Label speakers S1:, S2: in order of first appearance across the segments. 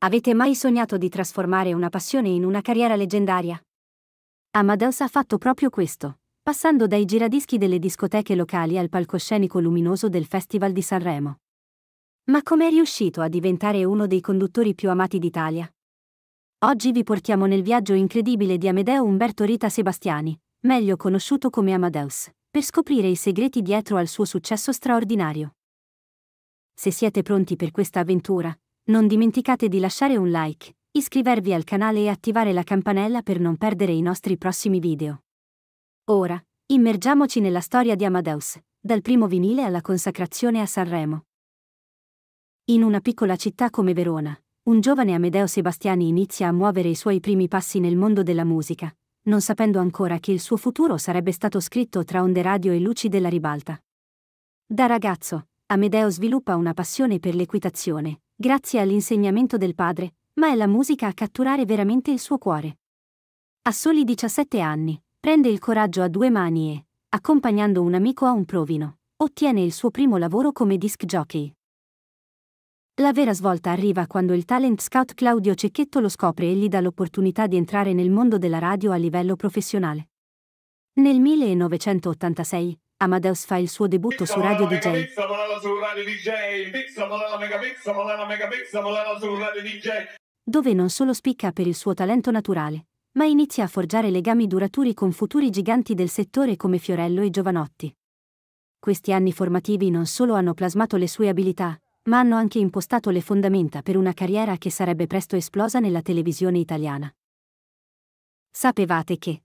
S1: Avete mai sognato di trasformare una passione in una carriera leggendaria? Amadeus ha fatto proprio questo, passando dai giradischi delle discoteche locali al palcoscenico luminoso del Festival di Sanremo. Ma com'è riuscito a diventare uno dei conduttori più amati d'Italia? Oggi vi portiamo nel viaggio incredibile di Amedeo Umberto Rita Sebastiani, meglio conosciuto come Amadeus, per scoprire i segreti dietro al suo successo straordinario. Se siete pronti per questa avventura, non dimenticate di lasciare un like, iscrivervi al canale e attivare la campanella per non perdere i nostri prossimi video. Ora, immergiamoci nella storia di Amadeus, dal primo vinile alla consacrazione a Sanremo. In una piccola città come Verona, un giovane Amedeo Sebastiani inizia a muovere i suoi primi passi nel mondo della musica, non sapendo ancora che il suo futuro sarebbe stato scritto tra onde radio e luci della ribalta. Da ragazzo, Amedeo sviluppa una passione per l'equitazione, grazie all'insegnamento del padre, ma è la musica a catturare veramente il suo cuore. A soli 17 anni, prende il coraggio a due mani e, accompagnando un amico a un provino, ottiene il suo primo lavoro come disc jockey. La vera svolta arriva quando il talent scout Claudio Cecchetto lo scopre e gli dà l'opportunità di entrare nel mondo della radio a livello professionale. Nel 1986, Amadeus fa il suo debutto su Radio DJ. Dove non solo spicca per il suo talento naturale, ma inizia a forgiare legami duraturi con futuri giganti del settore come Fiorello e Giovanotti. Questi anni formativi non solo hanno plasmato le sue abilità, ma hanno anche impostato le fondamenta per una carriera che sarebbe presto esplosa nella televisione italiana. Sapevate che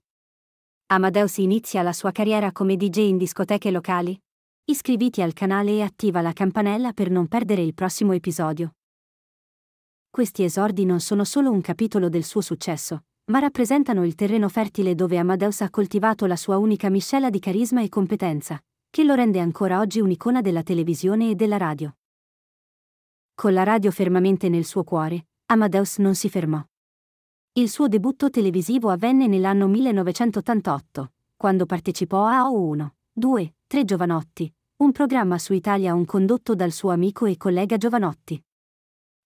S1: Amadeus inizia la sua carriera come DJ in discoteche locali. Iscriviti al canale e attiva la campanella per non perdere il prossimo episodio. Questi esordi non sono solo un capitolo del suo successo, ma rappresentano il terreno fertile dove Amadeus ha coltivato la sua unica miscela di carisma e competenza, che lo rende ancora oggi un'icona della televisione e della radio. Con la radio fermamente nel suo cuore, Amadeus non si fermò. Il suo debutto televisivo avvenne nell'anno 1988, quando partecipò a O1, 2, 3 Giovanotti, un programma su Italia Un condotto dal suo amico e collega Giovanotti.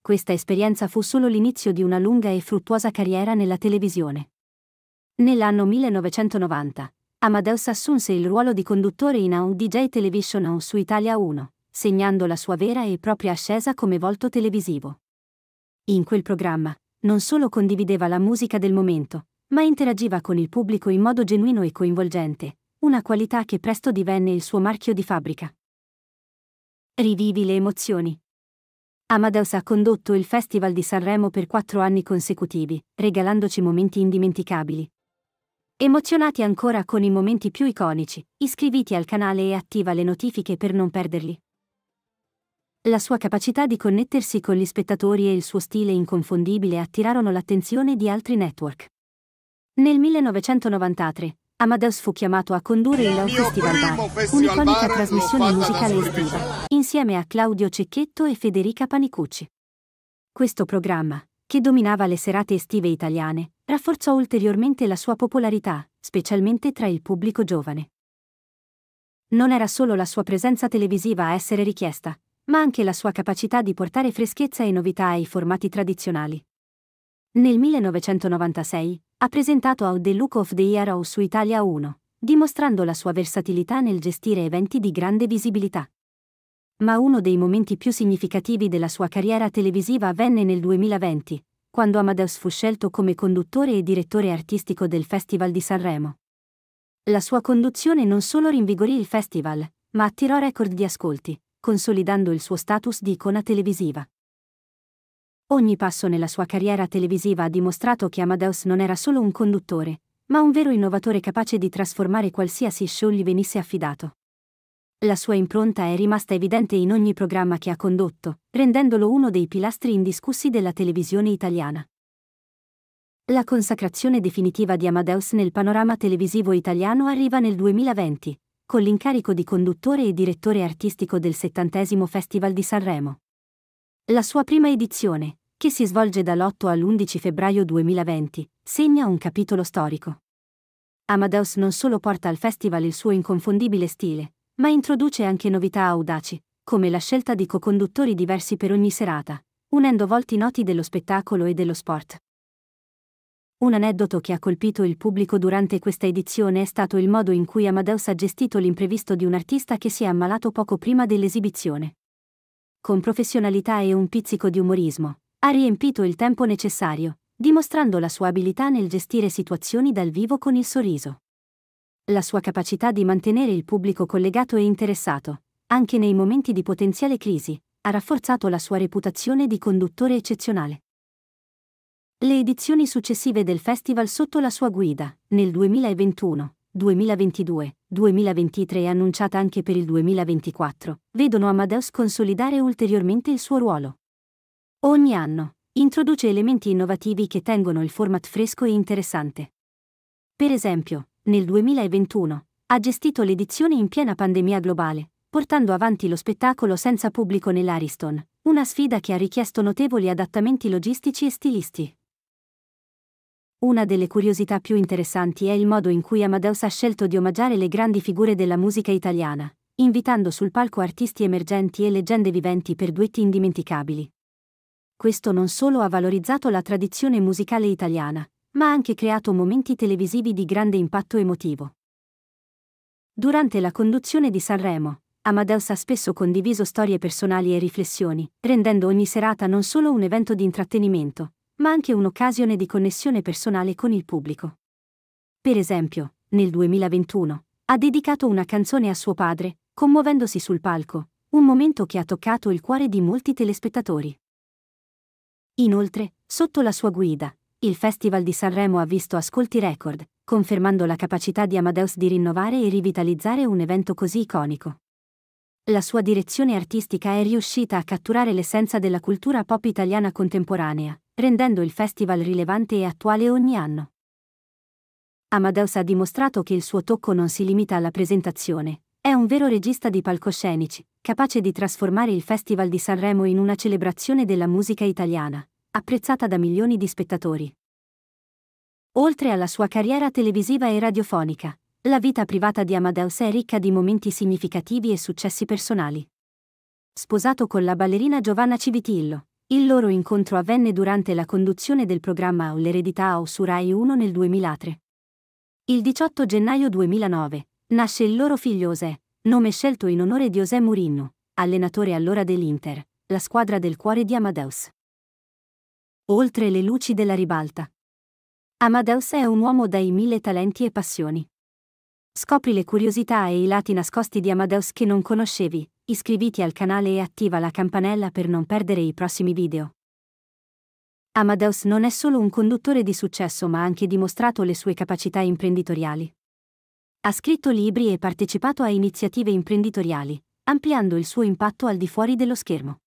S1: Questa esperienza fu solo l'inizio di una lunga e fruttuosa carriera nella televisione. Nell'anno 1990, Amadeus assunse il ruolo di conduttore in A un DJ Television A su Italia 1, segnando la sua vera e propria ascesa come volto televisivo. In quel programma, non solo condivideva la musica del momento, ma interagiva con il pubblico in modo genuino e coinvolgente, una qualità che presto divenne il suo marchio di fabbrica. Rivivi le emozioni. Amadeus ha condotto il Festival di Sanremo per quattro anni consecutivi, regalandoci momenti indimenticabili. Emozionati ancora con i momenti più iconici, iscriviti al canale e attiva le notifiche per non perderli. La sua capacità di connettersi con gli spettatori e il suo stile inconfondibile attirarono l'attenzione di altri network. Nel 1993, Amadeus fu chiamato a condurre il, il Festival Bar, un'iconica trasmissione musicale estiva, insieme a Claudio Cecchetto e Federica Panicucci. Questo programma, che dominava le serate estive italiane, rafforzò ulteriormente la sua popolarità, specialmente tra il pubblico giovane. Non era solo la sua presenza televisiva a essere richiesta, ma anche la sua capacità di portare freschezza e novità ai formati tradizionali. Nel 1996 ha presentato Out the Look of the Year su Italia 1, dimostrando la sua versatilità nel gestire eventi di grande visibilità. Ma uno dei momenti più significativi della sua carriera televisiva avvenne nel 2020, quando Amadeus fu scelto come conduttore e direttore artistico del Festival di Sanremo. La sua conduzione non solo rinvigorì il festival, ma attirò record di ascolti, consolidando il suo status di icona televisiva. Ogni passo nella sua carriera televisiva ha dimostrato che Amadeus non era solo un conduttore, ma un vero innovatore capace di trasformare qualsiasi show gli venisse affidato. La sua impronta è rimasta evidente in ogni programma che ha condotto, rendendolo uno dei pilastri indiscussi della televisione italiana. La consacrazione definitiva di Amadeus nel panorama televisivo italiano arriva nel 2020, con l'incarico di conduttore e direttore artistico del settantesimo Festival di Sanremo. La sua prima edizione, che si svolge dall'8 all'11 febbraio 2020, segna un capitolo storico. Amadeus non solo porta al festival il suo inconfondibile stile, ma introduce anche novità audaci, come la scelta di co-conduttori diversi per ogni serata, unendo volti noti dello spettacolo e dello sport. Un aneddoto che ha colpito il pubblico durante questa edizione è stato il modo in cui Amadeus ha gestito l'imprevisto di un artista che si è ammalato poco prima dell'esibizione. Con professionalità e un pizzico di umorismo, ha riempito il tempo necessario, dimostrando la sua abilità nel gestire situazioni dal vivo con il sorriso. La sua capacità di mantenere il pubblico collegato e interessato, anche nei momenti di potenziale crisi, ha rafforzato la sua reputazione di conduttore eccezionale le edizioni successive del festival sotto la sua guida, nel 2021, 2022, 2023 e annunciata anche per il 2024, vedono Amadeus consolidare ulteriormente il suo ruolo. Ogni anno, introduce elementi innovativi che tengono il format fresco e interessante. Per esempio, nel 2021, ha gestito l'edizione in piena pandemia globale, portando avanti lo spettacolo senza pubblico nell'Ariston, una sfida che ha richiesto notevoli adattamenti logistici e stilisti. Una delle curiosità più interessanti è il modo in cui Amadeus ha scelto di omaggiare le grandi figure della musica italiana, invitando sul palco artisti emergenti e leggende viventi per duetti indimenticabili. Questo non solo ha valorizzato la tradizione musicale italiana, ma ha anche creato momenti televisivi di grande impatto emotivo. Durante la conduzione di Sanremo, Amadeus ha spesso condiviso storie personali e riflessioni, rendendo ogni serata non solo un evento di intrattenimento, ma anche un'occasione di connessione personale con il pubblico. Per esempio, nel 2021, ha dedicato una canzone a suo padre, commuovendosi sul palco, un momento che ha toccato il cuore di molti telespettatori. Inoltre, sotto la sua guida, il Festival di Sanremo ha visto ascolti record, confermando la capacità di Amadeus di rinnovare e rivitalizzare un evento così iconico. La sua direzione artistica è riuscita a catturare l'essenza della cultura pop italiana contemporanea, rendendo il festival rilevante e attuale ogni anno. Amadeus ha dimostrato che il suo tocco non si limita alla presentazione, è un vero regista di palcoscenici, capace di trasformare il Festival di Sanremo in una celebrazione della musica italiana, apprezzata da milioni di spettatori. Oltre alla sua carriera televisiva e radiofonica, la vita privata di Amadeus è ricca di momenti significativi e successi personali. Sposato con la ballerina Giovanna Civitillo, il loro incontro avvenne durante la conduzione del programma L'eredità o su Rai 1 nel 2003. Il 18 gennaio 2009 nasce il loro figlio José, nome scelto in onore di José Mourinho, allenatore allora dell'Inter, la squadra del cuore di Amadeus. Oltre le luci della ribalta. Amadeus è un uomo dai mille talenti e passioni. Scopri le curiosità e i lati nascosti di Amadeus che non conoscevi, iscriviti al canale e attiva la campanella per non perdere i prossimi video. Amadeus non è solo un conduttore di successo ma ha anche dimostrato le sue capacità imprenditoriali. Ha scritto libri e partecipato a iniziative imprenditoriali, ampliando il suo impatto al di fuori dello schermo.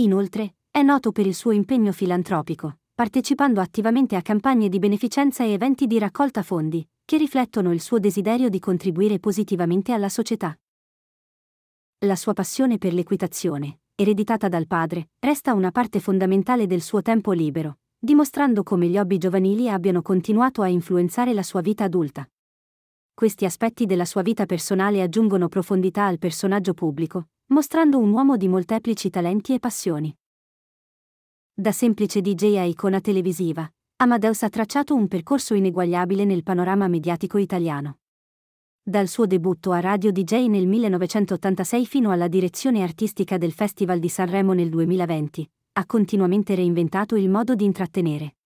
S1: Inoltre, è noto per il suo impegno filantropico, partecipando attivamente a campagne di beneficenza e eventi di raccolta fondi, che riflettono il suo desiderio di contribuire positivamente alla società. La sua passione per l'equitazione, ereditata dal padre, resta una parte fondamentale del suo tempo libero, dimostrando come gli hobby giovanili abbiano continuato a influenzare la sua vita adulta. Questi aspetti della sua vita personale aggiungono profondità al personaggio pubblico, mostrando un uomo di molteplici talenti e passioni. Da semplice DJ a icona televisiva, Amadeus ha tracciato un percorso ineguagliabile nel panorama mediatico italiano dal suo debutto a Radio DJ nel 1986 fino alla direzione artistica del Festival di Sanremo nel 2020, ha continuamente reinventato il modo di intrattenere.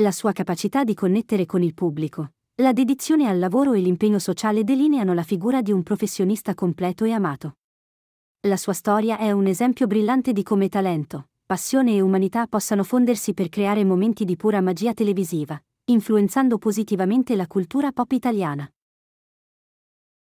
S1: La sua capacità di connettere con il pubblico, la dedizione al lavoro e l'impegno sociale delineano la figura di un professionista completo e amato. La sua storia è un esempio brillante di come talento, passione e umanità possano fondersi per creare momenti di pura magia televisiva, influenzando positivamente la cultura pop italiana.